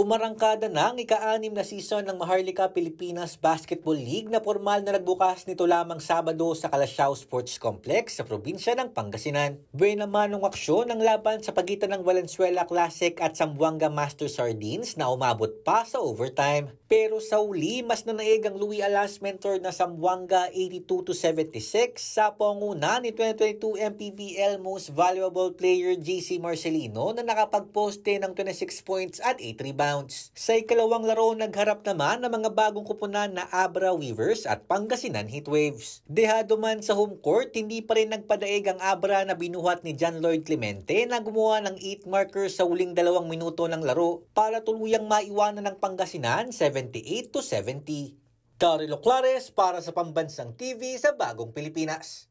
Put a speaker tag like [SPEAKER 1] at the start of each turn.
[SPEAKER 1] Umarangkada na ang ika-anim na season ng Maharlika Pilipinas Basketball League na formal na nagbukas nito lamang Sabado sa Calasiao Sports Complex sa probinsya ng Pangasinan. Buhay naman ang aksyon ng laban sa pagitan ng Valenzuela Classic at Sambuanga Master Sardines na umabot pa sa overtime. Pero sa uli, mas nanaig ang Louis Alas mentor na Sambuanga 82-76 sa panguna ni 2022 MPBL Most Valuable Player JC Marcelino na nakapagposte ng 26 points at 8 rebounds rounds. Sa ikalawang laro, nagharap naman ng mga bagong kupunan na Abra Weavers at Pangasinan Heatwaves. Dehado man sa home court, hindi pa rin nagpadaig ang Abra na binuhat ni John Lloyd Clemente na gumawa ng 8 markers sa uling dalawang minuto ng laro para tuluyang maiwanan ng Pangasinan 78 to 70. Daryl Clares para sa Pambansang TV sa Bagong Pilipinas.